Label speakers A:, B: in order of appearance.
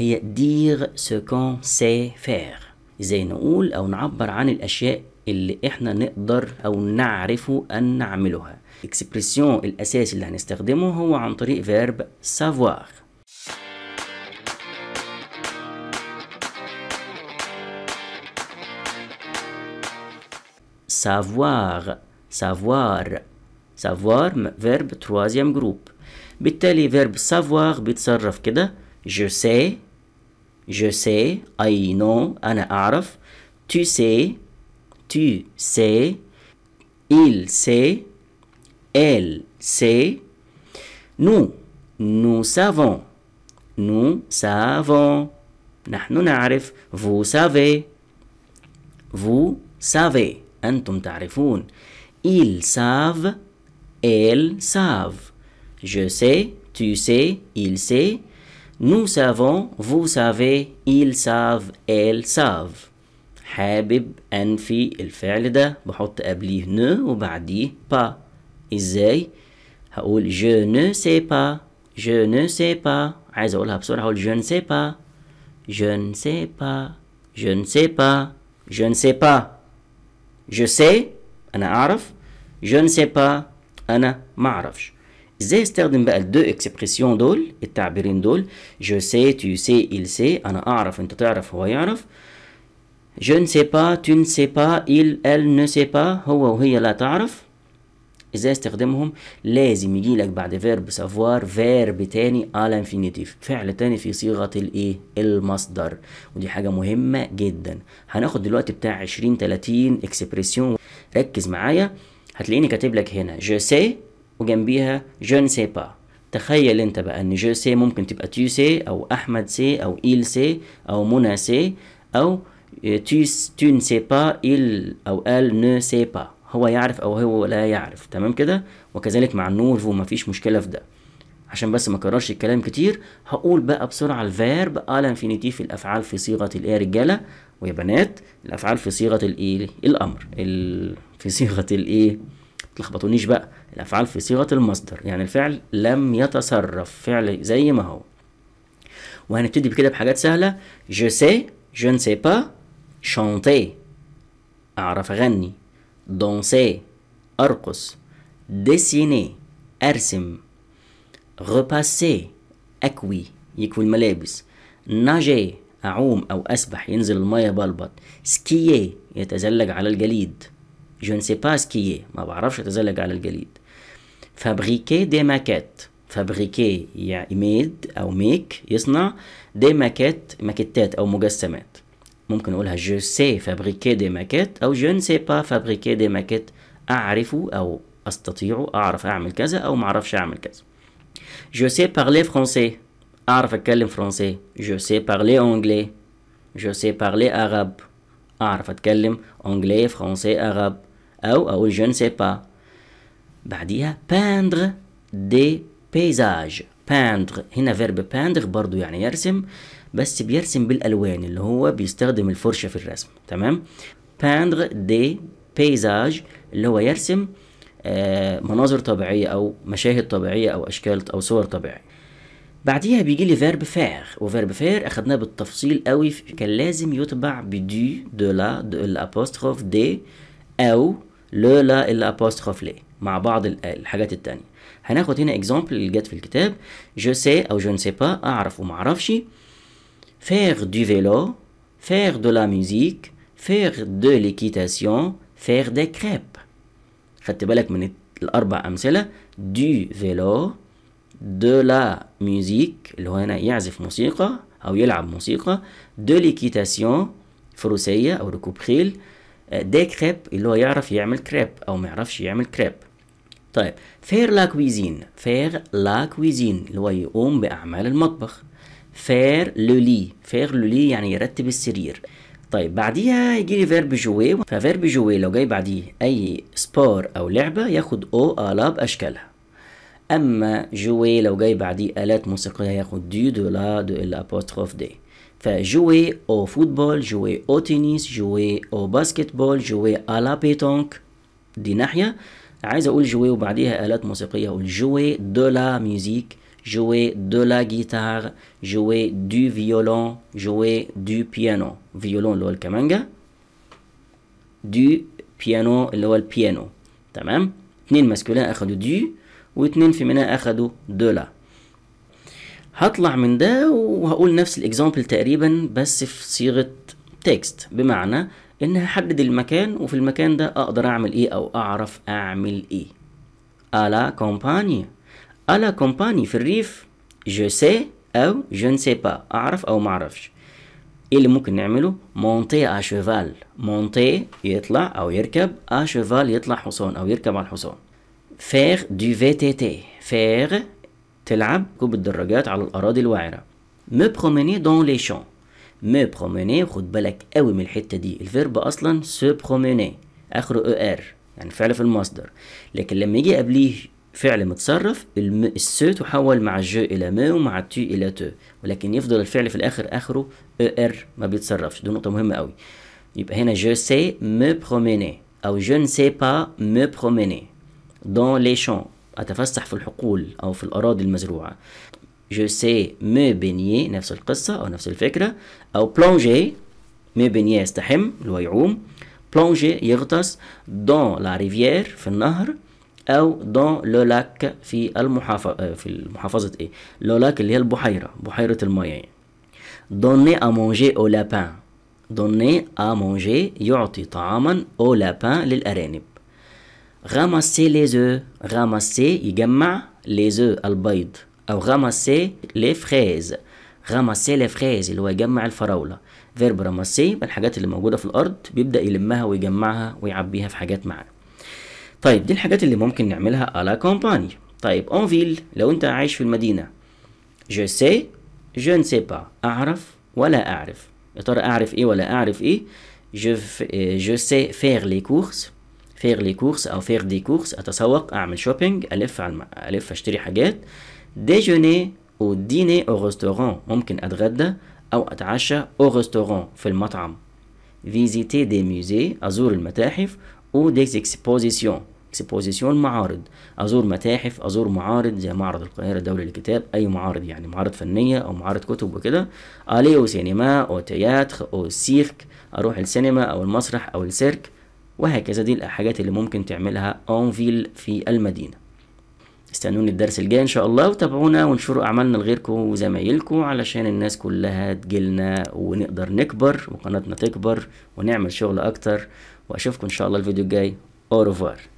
A: هي دير سو كون سي فير ازاي نقول او نعبر عن الاشياء اللي احنا نقدر او نعرف ان نعملها الاكسبريسيون الاساسي اللي هنستخدمه هو عن طريق فيرب سافوار savoir savoir savoir فيرب troisième جروب بالتالي فيرب savoir بيتصرف كده je sais Je sais. I know. Ana araf. Tu sais. Tu sais. Il sait. Elle sait. Nous. Nous savons. Nous savons. nous نعرف. Vous savez. Vous savez. أنتم تعرفون. Ils savent. Elles savent. Je sais. Tu sais. Il sait. Nous savons, vous savez, ils savent, elles savent. حابب أنفي الفعل ده بحط قبليه ne وبعديه pas. إزاي؟ هقول je ne sais pas je ne sais pas عايز أقولها بسرعة هقول je ne sais pas je ne sais pas je ne sais pas je ne sais pas je sais أنا أعرف je ne sais pas أنا معرفش ازاي استخدم بقى الدو اكسبريسيون دول التعبيرين دول جو سي تو سي ال سي انا اعرف انت تعرف هو يعرف جو ne sais pas tu ne sais pas il elle ne هو وهي لا تعرف ازاي استخدمهم لازم يجي لك بعد فيرب سافوار فيرب تاني على انفينيتيف فعل تاني في صيغه الايه المصدر ودي حاجه مهمه جدا هناخد دلوقتي بتاع 20 30 اكسبريسيون ركز معايا هتلاقيني كاتب لك هنا جو سي وجنبيها جون سي با تخيل انت بقى ان جو سي ممكن تبقى تيو سي او احمد سي او ايل سي او منى سي او تيس تون سي با إيل أو آل نو سي با هو يعرف أو هو لا يعرف تمام كده وكذلك مع النور فو مفيش مشكلة في ده عشان بس ما اكررش الكلام كتير هقول بقى بسرعة الفيرب آل انفينيتيف الأفعال في صيغة الإيه يا رجالة ويا بنات الأفعال في صيغة الإيه الأمر في صيغة الإيه تلخبطونيش بقى الافعال في صيغه المصدر يعني الفعل لم يتصرف فعل زي ما هو وهنبتدي بكده بحاجات سهله je sais je ne sais pas chanter اعرف اغني danser ارقص dessiner ارسم repasser اكوي يكوي الملابس nager اعوم او اسبح ينزل الميه بلبط سكيي يتزلج على الجليد جو نسي با سكيي ما بعرفش اتزلج على الجليد فابريكي دي ماكات فابريكي يعني ميد او ميك يصنع دي ماكات ماكتات او مجسمات ممكن نقولها جو سي فابريكي دي ماكات او جو نسي با فابريكي دي ماكات اعرف او استطيع اعرف اعمل كذا او ما اعرفش اعمل كذا جو سي بارلي فرونسي اعرف اتكلم فرونسي جو سي بارلي انجلي جو سي بارلي عرب اعرف اتكلم انجلي فرونسي عرب أو أو je ne sais pas بعديها ah, peindre des paysages peindre هنا فيرب peindre برضو يعني يرسم بس بيرسم بالألوان اللي هو بيستخدم الفرشة في الرسم تمام peindre des paysages اللي هو يرسم آه، مناظر طبيعية أو مشاهد طبيعية أو أشكال أو صور طبيعية بعديها بيجي لي فيرب فير وفيرب فير اخدناه بالتفصيل قوي كان لازم يتبع بدو دو لا دو الابوستروف دي او لولا ابوستروف لي مع بعض الحاجات التانية هناخد هنا اكزامبل اللي جت في الكتاب جو سي او جو نسي با اعرف وما اعرفش faire دو فيلو faire دو لا ميوزيك faire دو ليكيتاسيون faire دي كريب خدت بالك من الاربع امثله دو فيلو دو لا ميوزيك اللي هو هنا يعزف موسيقى او يلعب موسيقى دو ليكيتاسيون فروسيه او ركوب خيل آه، دي كريب اللي هو يعرف يعمل كريب او ما يعرفش يعمل كريب طيب فير لا كويزين فير لا كويزين اللي هو يقوم باعمال المطبخ فير لولي فير لولي يعني يرتب السرير طيب بعديها يجي لي فيرب جوي ففيرب جوي لو جاي بعديه اي سبور او لعبه ياخد او الا باشكالها اما جوي لو جاي بعديه الات موسيقيه ياخد دي دو لا دو الابوستروف دي فجوي او فوتبول جوي او تنس جوي او باسكتبول جوي لا بيتونك دي ناحية عايز اقول جوي وبعديها الات موسيقية اقول جوي دو لا ميوزيك جوي دو لا جيتار جوي دو فيولون جوي دو بيانو فيولون اللي هو الكمانجا. دو بيانو اللي هو البيانو. تمام؟ اتنين ماسكولين اخدوا دو واثنين فيمينين اخدوا دو لا. هطلع من ده وهقول نفس الاكزامبل تقريبا بس في صيغه تكست بمعنى ان هحدد المكان وفي المكان ده اقدر اعمل ايه او اعرف اعمل ايه الا كومباني الا كومباني في الريف جو سي او جون نسي با اعرف او معرفش ايه اللي ممكن نعمله مونتي اشيفال مونتي يطلع او يركب اشيفال يطلع حصان او يركب على الحصان فير دو في تي تي تلعب كوب الدراجات على الأراضي الوعرة مي بروميني دون لي شون مي بروميني خد بالك قوي من الحتة دي الفيرب أصلا سو بروميني آخره ار يعني فعل في المصدر لكن لما يجي قبليه فعل متصرف السو تحول مع جو إلى مي ومع الت إلى تو ولكن يفضل الفعل في الآخر آخره ار e ما بيتصرفش دي نقطة مهمة قوي يبقى هنا جو سي مي بروميني أو جو نسي با مي بروميني دون لي شون أتفسح في الحقول أو في الأراضي المزروعة je sais me baigner نفس القصة أو نفس الفكرة أو plonger me baigner يستحم اللي هو يعوم plonger يغطس dans la rivière في النهر أو dans le lac في المحافظة في المحافظة إيه le lac اللي هي البحيرة بحيرة المياه يعني donner à manger au lapin donner à manger يعطي طعاما au lapin للأرانب غامسي لي زو غامسي يجمع لي زو البيض أو غامسي لي فريز غامسي لي فريز اللي هو يجمع الفراولة فيرب رامسي الحاجات اللي موجودة في الأرض بيبدأ يلمها ويجمعها ويعبيها في حاجات معاه طيب دي الحاجات اللي ممكن نعملها على كومباني طيب اون فيل لو أنت عايش في المدينة جو سي جو ne sais أعرف ولا أعرف يا ترى أعرف إيه ولا أعرف إيه جو جو سي فير لي كورس فير لي كورس او فير دي كورس اتسوق اعمل شوبينج الف على الم... الف اشتري حاجات ديجوني او ديني او ريستورون ممكن اتغدى او اتعشى او ريستورون في المطعم فيزيتي دي ميوزي ازور المتاحف او ديز اكسبوزيسيون اكسبوزيسيون معارض ازور متاحف ازور معارض زي معرض القاهره الدولي للكتاب اي معارض يعني معارض فنيه او معارض كتب وكده اليو سينما او تياتر او سيرك اروح السينما او المسرح او السيرك وهكذا دي الحاجات اللي ممكن تعملها اونفيل في المدينة استنوني الدرس الجاي ان شاء الله وتابعونا وانشروا اعمالنا لغيركم وزمايلكم علشان الناس كلها تجيلنا ونقدر نكبر وقناتنا تكبر ونعمل شغل اكتر واشوفكم ان شاء الله الفيديو الجاي اوروفار